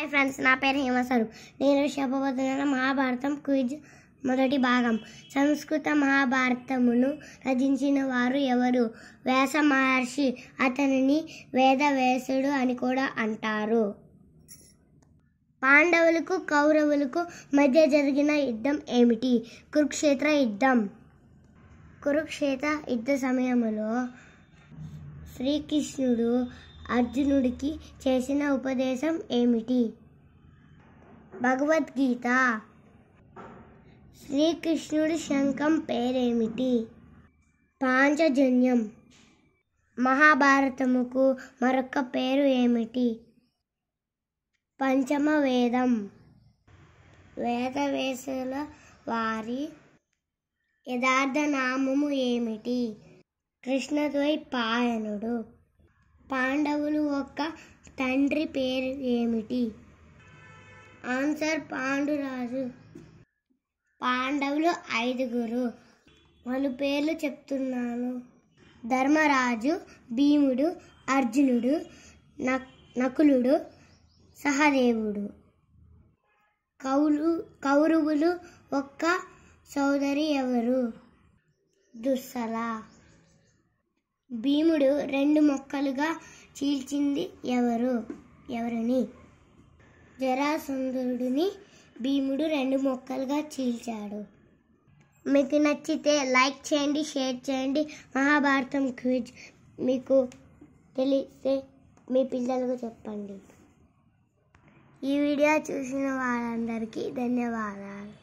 hi friends నా పేరు హేమసరు నేను చెప్పబోతున్నాను మహాభారతం క్విజ్ మొదటి భాగం సంస్కృత మహాభారతమును రచించిన వారు ఎవరు వ్యాస మహర్షి అతనిని వేద వేసుడు అని కూడా అంటారు పాండవులకు కౌరవులకు మధ్య జరిగిన యుద్ధం ఏమిటి కురుక్షేత్ర యుద్ధం కురుక్షేత్ర యుద్ధ సమయంలో శ్రీకృష్ణుడు అర్జునుడికి చేసిన ఉపదేశం ఏమిటి భగవద్గీత శ్రీకృష్ణుడి శంఖం పేరేమిటి పాంచజన్యం మహాభారతముకు మరొక పేరు ఏమిటి పంచమ వేదం వేదవేసుల వారి యథార్థ నామము ఏమిటి కృష్ణద్వై పాయనుడు పాండవులు ఒక తండ్రి పేరు ఏమిటి ఆన్సర్ పాండురాజు పాండవులు ఐదుగురు వాళ్ళు పేర్లు చెప్తున్నాను ధర్మరాజు భీముడు అర్జునుడు నకులుడు సహదేవుడు కౌలు కౌరవులు ఒక్క సోదరి ఎవరు దుస్సలా భీముడు రెండు మొక్కలుగా చీల్చింది ఎవరు ఎవరిని జరాసుందరుడిని భీముడు రెండు మొక్కలుగా చీల్చాడు మీకు నచ్చితే లైక్ చేయండి షేర్ చేయండి మహాభారతం క్విజ్ మీకు తెలిస్తే మీ పిల్లలకు చెప్పండి ఈ వీడియో చూసిన వాళ్ళందరికీ ధన్యవాదాలు